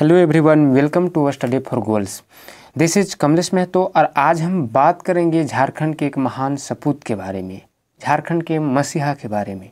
hello everyone welcome to a study for goals this is Kamlesh Mahto और आज हम बात करेंगे झारखंड के एक महान सपूत के बारे में झारखंड के मसीहा के बारे में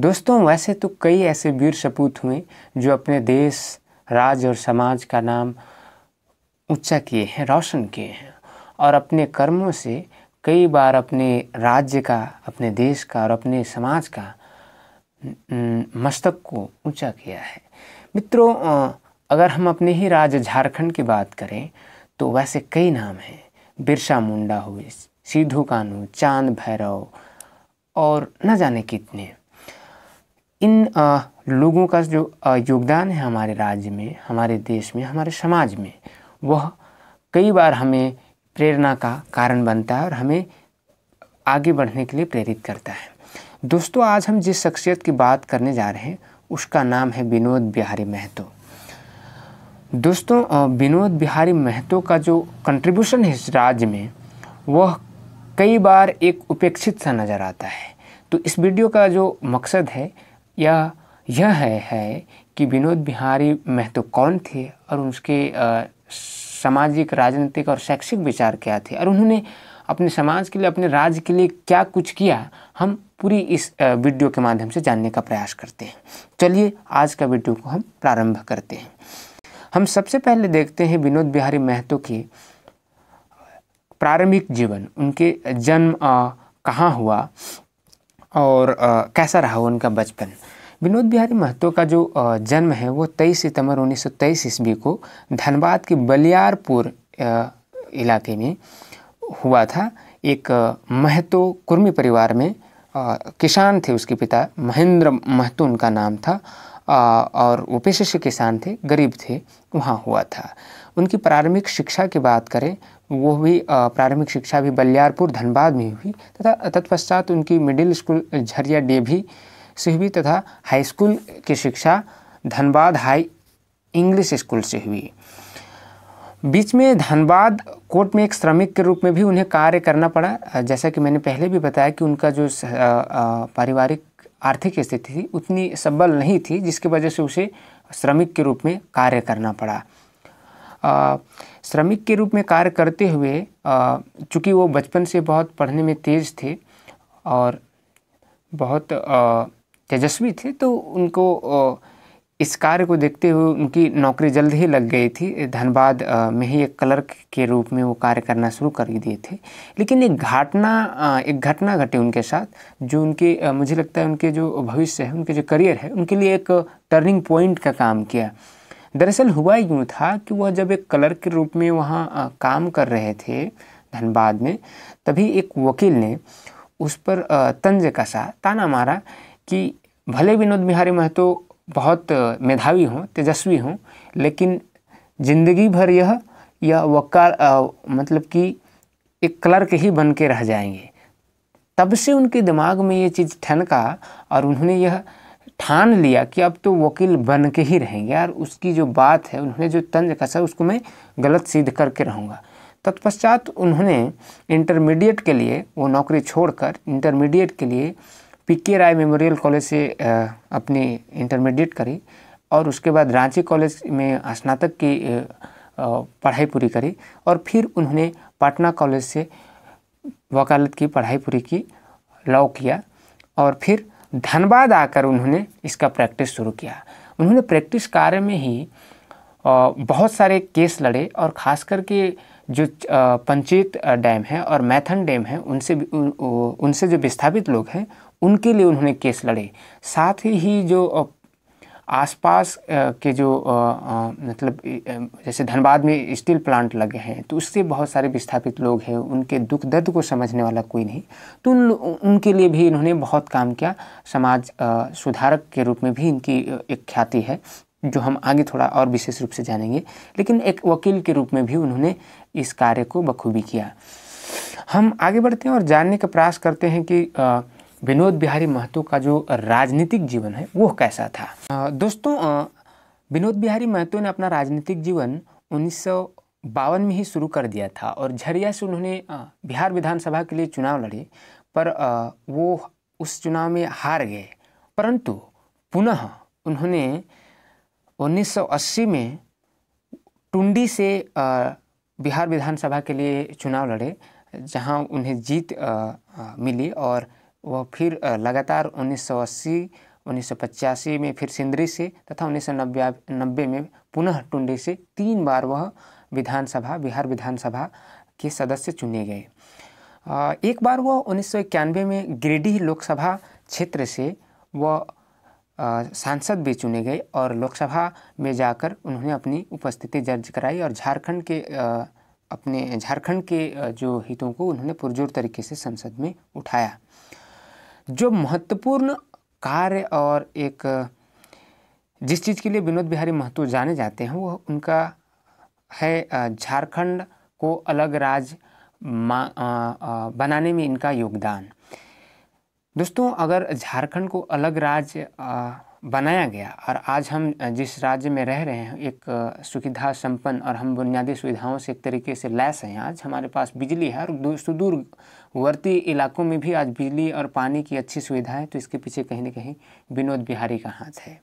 दोस्तों वैसे तो कई ऐसे वीर सपूत हुए जो अपने देश राज और समाज का नाम ऊंचा किए हैं रोशन किए हैं और अपने कर्मों से कई बार अपने राज्य का अपने देश का और अपने समाज का मस्तक को ऊंचा किया है मित्रों अगर हम अपने ही राज्य झारखंड की बात करें तो वैसे कई नाम हैं बिरसा मुंडा हुए सिद्धू कानू चांद भैरव और न जाने कितने इन आ, लोगों का जो आ, योगदान है हमारे राज्य में हमारे देश में हमारे समाज में वह कई बार हमें प्रेरणा का कारण बनता है और हमें आगे बढ़ने के लिए प्रेरित करता है दोस्तों आज हम जिस शख्सियत की बात करने जा रहे हैं उसका नाम है विनोद बिहारी महतो दोस्तों विनोद बिहारी महतो का जो कंट्रीब्यूशन है इस राज्य में वह कई बार एक उपेक्षित सा नज़र आता है तो इस वीडियो का जो मकसद है या यह है, है कि विनोद बिहारी महतो कौन थे और उनके सामाजिक राजनीतिक और शैक्षिक विचार क्या थे और उन्होंने अपने समाज के लिए अपने राज्य के लिए क्या कुछ किया हम पूरी इस वीडियो के माध्यम से जानने का प्रयास करते हैं चलिए आज का वीडियो को हम प्रारंभ करते हैं हम सबसे पहले देखते हैं विनोद बिहारी महतो की प्रारंभिक जीवन उनके जन्म कहाँ हुआ और आ, कैसा रहा उनका बचपन विनोद बिहारी महतो का जो जन्म है वो 23 सितंबर 1923 ईस्वी को धनबाद के बलियारपुर इलाके में हुआ था एक महतो कुर्मी परिवार में किसान थे उसके पिता महेंद्र महतो उनका नाम था और वो पेशे से किसान थे गरीब थे वहाँ हुआ था उनकी प्रारंभिक शिक्षा की बात करें वो भी प्रारंभिक शिक्षा भी बलियारपुर धनबाद में हुई तथा तत्पश्चात उनकी मिडिल स्कूल झरिया डेभी से हुई तथा हाई स्कूल की शिक्षा धनबाद हाई इंग्लिश स्कूल से हुई बीच में धनबाद कोर्ट में एक श्रमिक के रूप में भी उन्हें कार्य करना पड़ा जैसा कि मैंने पहले भी बताया कि उनका जो पारिवारिक आर्थिक स्थिति थी उतनी सबल नहीं थी जिसकी वजह से उसे श्रमिक के रूप में कार्य करना पड़ा श्रमिक के रूप में कार्य करते हुए चूँकि वो बचपन से बहुत पढ़ने में तेज़ थे और बहुत तेजस्वी थे तो उनको इस कार्य को देखते हुए उनकी नौकरी जल्द ही लग गई थी धनबाद में ही एक क्लर्क के रूप में वो कार्य करना शुरू कर दिए थे लेकिन एक घटना एक घटना घटी उनके साथ जो उनके मुझे लगता है उनके जो भविष्य है उनके जो करियर है उनके लिए एक टर्निंग पॉइंट का काम किया दरअसल हुआ यूँ था कि वह जब एक क्लर्क के रूप में वहाँ काम कर रहे थे धनबाद में तभी एक वकील ने उस पर तंज कसा ताना मारा कि भले विनोद बिहारी महतो बहुत मेधावी हूँ तेजस्वी हूँ लेकिन ज़िंदगी भर यह या वकार मतलब कि एक क्लर्क ही बन के रह जाएंगे तब से उनके दिमाग में ये चीज़ ठनका और उन्होंने यह ठान लिया कि अब तो वकील बन के ही रहेंगे यार उसकी जो बात है उन्होंने जो तंज कसा उसको मैं गलत सिद्ध करके रहूँगा तत्पश्चात उन्होंने इंटरमीडिएट के लिए वो नौकरी छोड़कर इंटरमीडिएट के लिए पीके राय मेमोरियल कॉलेज से अपनी इंटरमीडिएट करी और उसके बाद रांची कॉलेज में स्नातक की पढ़ाई पूरी करी और फिर उन्होंने पटना कॉलेज से वकालत की पढ़ाई पूरी की लॉ किया और फिर धनबाद आकर उन्होंने इसका प्रैक्टिस शुरू किया उन्होंने प्रैक्टिस कार्य में ही बहुत सारे केस लड़े और ख़ास करके जो पंचेत डैम है और मैथन डैम है उनसे उनसे जो विस्थापित लोग हैं उनके लिए उन्होंने केस लड़े साथ ही जो आसपास के जो मतलब जैसे धनबाद में स्टील प्लांट लगे हैं तो उससे बहुत सारे विस्थापित लोग हैं उनके दुख दर्द को समझने वाला कोई नहीं तो उन उनके लिए भी इन्होंने बहुत काम किया समाज सुधारक के रूप में भी इनकी एक ख्याति है जो हम आगे थोड़ा और विशेष रूप से जानेंगे लेकिन एक वकील के रूप में भी उन्होंने इस कार्य को बखूबी किया हम आगे बढ़ते हैं और जानने का प्रयास करते हैं कि विनोद बिहारी महतो का जो राजनीतिक जीवन है वो कैसा था दोस्तों विनोद बिहारी महतो ने अपना राजनीतिक जीवन उन्नीस बावन में ही शुरू कर दिया था और झरिया से उन्होंने बिहार विधानसभा के लिए चुनाव लड़े पर वो उस चुनाव में हार गए परंतु पुनः उन्होंने 1980 में टुंडी से बिहार विधानसभा के लिए चुनाव लड़े जहां उन्हें जीत मिली और वह फिर लगातार 1980 1985 में फिर सिंदरी से तथा उन्नीस नब्बे में पुनः टुंडे से तीन बार वह विधानसभा बिहार विधानसभा के सदस्य चुने गए एक बार वह उन्नीस में गिरिडीह लोकसभा क्षेत्र से वह सांसद भी चुने गए और लोकसभा में जाकर उन्होंने अपनी उपस्थिति दर्ज कराई और झारखंड के अपने झारखंड के जो हितों को उन्होंने पुरजोर तरीके से संसद में उठाया जो महत्वपूर्ण कार्य और एक जिस चीज़ के लिए विनोद बिहारी महतो जाने जाते हैं वो उनका है झारखंड को अलग राज्य बनाने में इनका योगदान दोस्तों अगर झारखंड को अलग राज्य बनाया गया और आज हम जिस राज्य में रह रहे हैं एक सुविधा संपन्न और हम बुनियादी सुविधाओं से एक तरीके से लैस हैं आज हमारे पास बिजली है और सुदूर वर्ती इलाकों में भी आज बिजली और पानी की अच्छी सुविधा है तो इसके पीछे कहीं ना कहीं विनोद बिहारी का हाथ है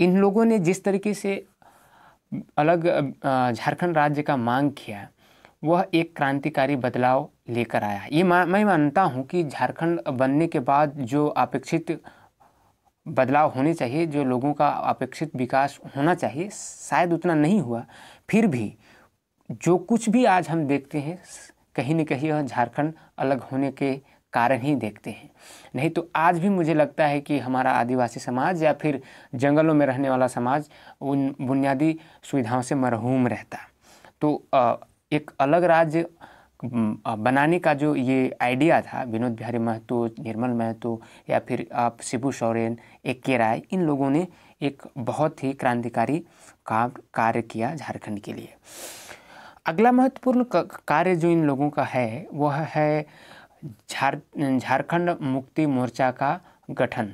इन लोगों ने जिस तरीके से अलग झारखंड राज्य का मांग किया वह एक क्रांतिकारी बदलाव लेकर आया ये मा, मैं मानता हूँ कि झारखंड बनने के बाद जो अपेक्षित बदलाव होने चाहिए जो लोगों का अपेक्षित विकास होना चाहिए शायद उतना नहीं हुआ फिर भी जो कुछ भी आज हम देखते हैं कहीं ना कहीं वह झारखंड अलग होने के कारण ही देखते हैं नहीं तो आज भी मुझे लगता है कि हमारा आदिवासी समाज या फिर जंगलों में रहने वाला समाज उन बुनियादी सुविधाओं से मरहूम रहता तो एक अलग राज्य बनाने का जो ये आइडिया था विनोद बिहारी महतो निर्मल महतो या फिर आप शिबू सोरेन एक के राय इन लोगों ने एक बहुत ही क्रांतिकारी काम कार्य किया झारखंड के लिए अगला महत्वपूर्ण कार्य जो इन लोगों का है वह है झार झारखंड मुक्ति मोर्चा का गठन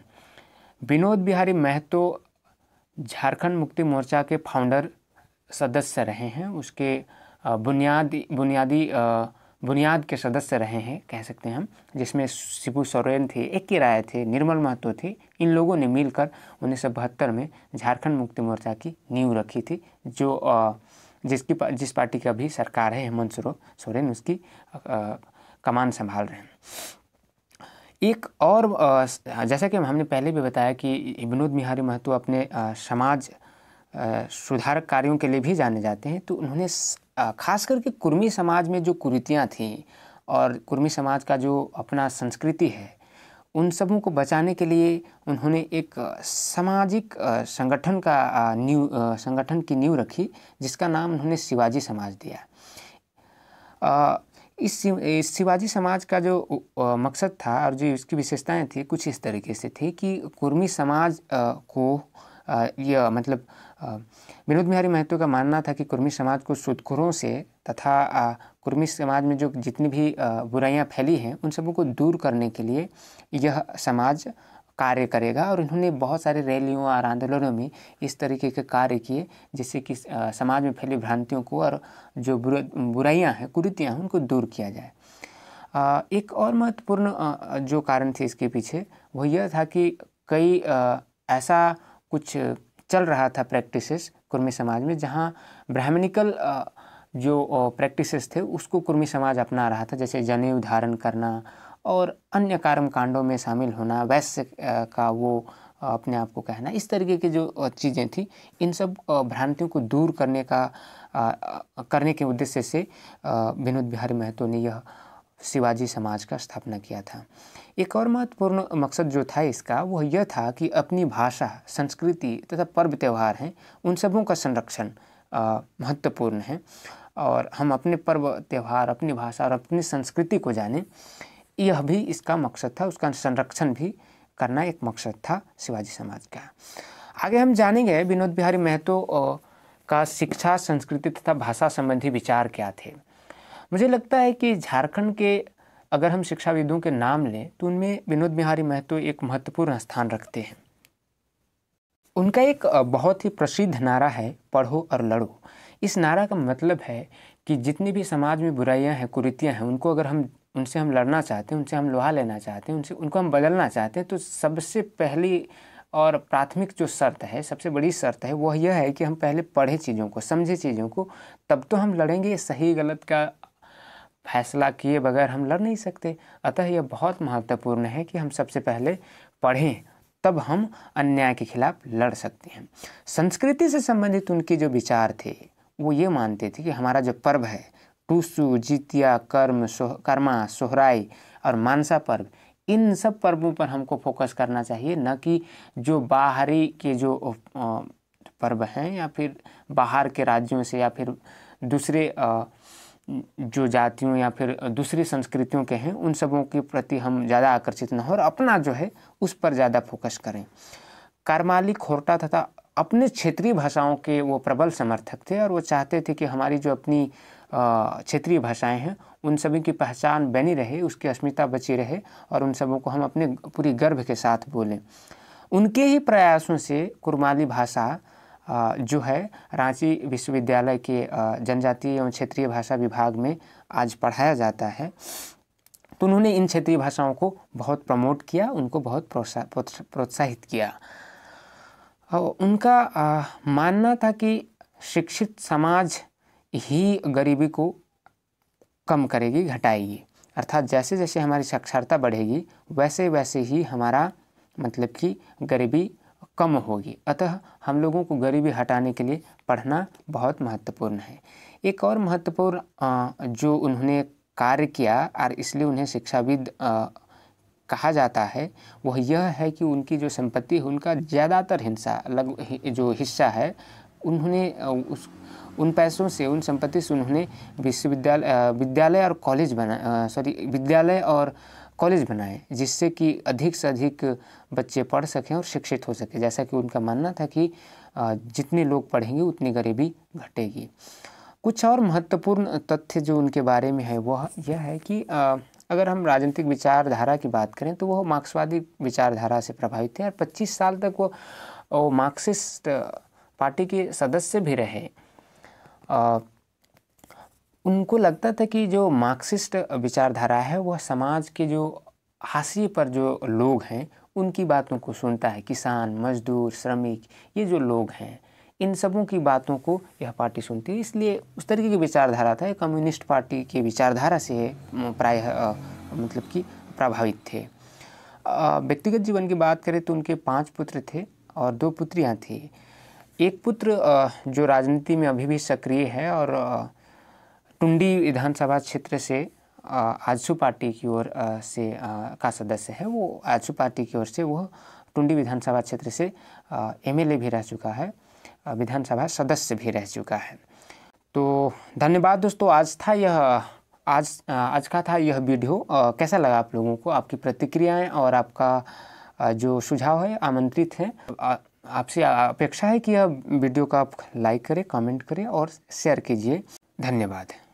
विनोद बिहारी महतो झारखंड मुक्ति मोर्चा के फाउंडर सदस्य रहे हैं उसके बुनियादी बुनियादी बुनियाद के सदस्य रहे हैं कह सकते हैं हम जिसमें शिबू सोरेन थे एक के राय थे निर्मल महतो थे इन लोगों ने मिलकर उन्नीस में झारखंड मुक्ति मोर्चा की नींव रखी थी जो जिसकी जिस पार्टी का भी सरकार है हेमंत सोरेन उसकी कमान संभाल रहे हैं एक और जैसा कि हमने पहले भी बताया कि विनोद बिहारी महतो अपने समाज सुधारक कार्यों के लिए भी जाने जाते हैं तो उन्होंने खास करके कुर्मी समाज में जो कुरीतियाँ थीं और कुर्मी समाज का जो अपना संस्कृति है उन सबों को बचाने के लिए उन्होंने एक सामाजिक संगठन का न्यू संगठन की नींव रखी जिसका नाम उन्होंने शिवाजी समाज दिया इस शिवाजी समाज का जो मकसद था और जो इसकी विशेषताएं थी कुछ इस तरीके से थी कि कुर्मी समाज को यह मतलब विनोद बिहारी महतो का मानना था कि कुर्मी समाज को सुदखुरों से तथा कुर्मी समाज में जो जितनी भी बुराइयाँ फैली हैं उन सबों को दूर करने के लिए यह समाज कार्य करेगा और इन्होंने बहुत सारे रैलियों और आंदोलनों में इस तरीके के कार्य किए जिससे कि समाज में फैली भ्रांतियों को और जो बुराइयाँ हैं कुरीतियाँ हैं उनको दूर किया जाए एक और महत्वपूर्ण जो कारण थे इसके पीछे वो यह था कि कई ऐसा कुछ चल रहा था प्रैक्टिसेस कुर्मी समाज में जहाँ ब्राह्मणिकल जो प्रैक्टिसेस थे उसको कुर्मी समाज अपना रहा था जैसे जनेऊ धारण करना और अन्य कर्म कांडों में शामिल होना वैश्य का वो अपने आप को कहना इस तरीके की जो चीज़ें थी इन सब भ्रांतियों को दूर करने का करने के उद्देश्य से विनोद बिहारी महतो ने यह शिवाजी समाज का स्थापना किया था एक और महत्वपूर्ण मकसद जो था इसका वह यह था कि अपनी भाषा संस्कृति तथा पर्व त्यौहार हैं उन सबों का संरक्षण महत्वपूर्ण है और हम अपने पर्व त्यौहार अपनी भाषा और अपनी संस्कृति को जाने यह भी इसका मकसद था उसका संरक्षण भी करना एक मकसद था शिवाजी समाज का आगे हम जानेंगे विनोद बिहारी महतो का शिक्षा संस्कृति तथा भाषा संबंधी विचार क्या थे मुझे लगता है कि झारखंड के अगर हम शिक्षाविदों के नाम लें तो उनमें विनोद बिहारी महतो एक महत्वपूर्ण स्थान रखते हैं उनका एक बहुत ही प्रसिद्ध नारा है पढ़ो और लड़ो इस नारा का मतलब है कि जितनी भी समाज में बुराइयां हैं कुरीतियां हैं उनको अगर हम उनसे हम लड़ना चाहते हैं उनसे हम लोहा लेना चाहते हैं उनसे उनको हम बदलना चाहते हैं तो सबसे पहली और प्राथमिक जो शर्त है सबसे बड़ी शर्त है वह यह है कि हम पहले पढ़े चीज़ों को समझे चीज़ों को तब तो हम लड़ेंगे सही गलत का फैसला किए बगैर हम लड़ नहीं सकते अतः यह बहुत महत्वपूर्ण है कि हम सबसे पहले पढ़ें तब हम अन्याय के खिलाफ लड़ सकते हैं संस्कृति से संबंधित उनके जो विचार थे वो ये मानते थे कि हमारा जो पर्व है टूसू जितिया कर्म सोह कर्मा सोहराई और मानसा पर्व इन सब पर्वों पर हमको फोकस करना चाहिए न कि जो बाहरी के जो पर्व हैं या फिर बाहर के राज्यों से या फिर दूसरे जो जातियों या फिर दूसरी संस्कृतियों के हैं उन सबों के प्रति हम ज़्यादा आकर्षित ना हो और अपना जो है उस पर ज़्यादा फोकस करें कारमाली खोरटा तथा अपने क्षेत्रीय भाषाओं के वो प्रबल समर्थक थे और वो चाहते थे कि हमारी जो अपनी क्षेत्रीय भाषाएं हैं उन सभी की पहचान बनी रहे उसकी अस्मिता बची रहे और उन सबों को हम अपने पूरी गर्भ के साथ बोलें उनके ही प्रयासों से कुरमाली भाषा जो है रांची विश्वविद्यालय के जनजातीय एवं क्षेत्रीय भाषा विभाग में आज पढ़ाया जाता है तो उन्होंने इन क्षेत्रीय भाषाओं को बहुत प्रमोट किया उनको बहुत प्रोत्साहित किया उनका मानना था कि शिक्षित समाज ही गरीबी को कम करेगी घटाएगी अर्थात जैसे जैसे हमारी साक्षरता बढ़ेगी वैसे वैसे ही हमारा मतलब कि गरीबी कम होगी अतः हम लोगों को गरीबी हटाने के लिए पढ़ना बहुत महत्वपूर्ण है एक और महत्वपूर्ण जो उन्होंने कार्य किया और इसलिए उन्हें शिक्षाविद कहा जाता है वह यह है कि उनकी जो संपत्ति है उनका ज़्यादातर हिंसा लग जो हिस्सा है उन्होंने उस उन पैसों से उन संपत्ति से उन्होंने विश्वविद्यालय विद्यालय और कॉलेज बना सॉरी विद्यालय और कॉलेज बनाए जिससे कि अधिक से अधिक बच्चे पढ़ सकें और शिक्षित हो सकें जैसा कि उनका मानना था कि जितने लोग पढ़ेंगे उतनी गरीबी घटेगी कुछ और महत्वपूर्ण तथ्य जो उनके बारे में है वह यह है कि अगर हम राजनीतिक विचारधारा की बात करें तो वह मार्क्सवादी विचारधारा से प्रभावित थे और 25 साल तक वो, वो मार्क्सिस्ट पार्टी के सदस्य भी रहे उनको लगता था कि जो मार्क्सिस्ट विचारधारा है वह समाज के जो हाशिए पर जो लोग हैं उनकी बातों को सुनता है किसान मजदूर श्रमिक ये जो लोग हैं इन सबों की बातों को यह पार्टी सुनती है इसलिए उस तरीके की विचारधारा था कम्युनिस्ट पार्टी की विचारधारा से प्राय मतलब कि प्रभावित थे व्यक्तिगत जीवन की बात करें तो उनके पांच पुत्र थे और दो पुत्रियां थी एक पुत्र जो राजनीति में अभी भी सक्रिय है और टुंडी विधानसभा क्षेत्र से आजसू पार्टी की ओर से का सदस्य है वो आजसू पार्टी की ओर से वो टुंडी विधानसभा क्षेत्र से एमएलए भी रह चुका है विधानसभा सदस्य भी रह चुका है तो धन्यवाद दोस्तों आज था यह आज आज का था यह वीडियो कैसा लगा आप लोगों को आपकी प्रतिक्रियाएं और आपका जो सुझाव है आमंत्रित हैं आपसे अपेक्षा है कि यह वीडियो का आप लाइक करें कमेंट करें और शेयर कीजिए धन्यवाद